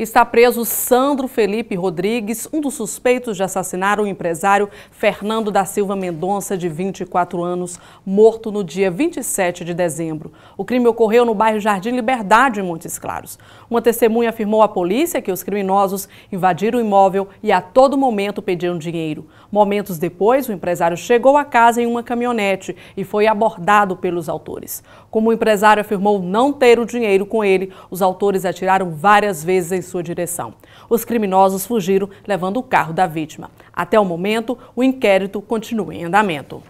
Está preso Sandro Felipe Rodrigues, um dos suspeitos de assassinar o empresário Fernando da Silva Mendonça, de 24 anos, morto no dia 27 de dezembro. O crime ocorreu no bairro Jardim Liberdade, em Montes Claros. Uma testemunha afirmou à polícia que os criminosos invadiram o imóvel e a todo momento pediam dinheiro. Momentos depois, o empresário chegou à casa em uma caminhonete e foi abordado pelos autores. Como o empresário afirmou não ter o dinheiro com ele, os autores atiraram várias vezes em sua direção. Os criminosos fugiram levando o carro da vítima. Até o momento, o inquérito continua em andamento.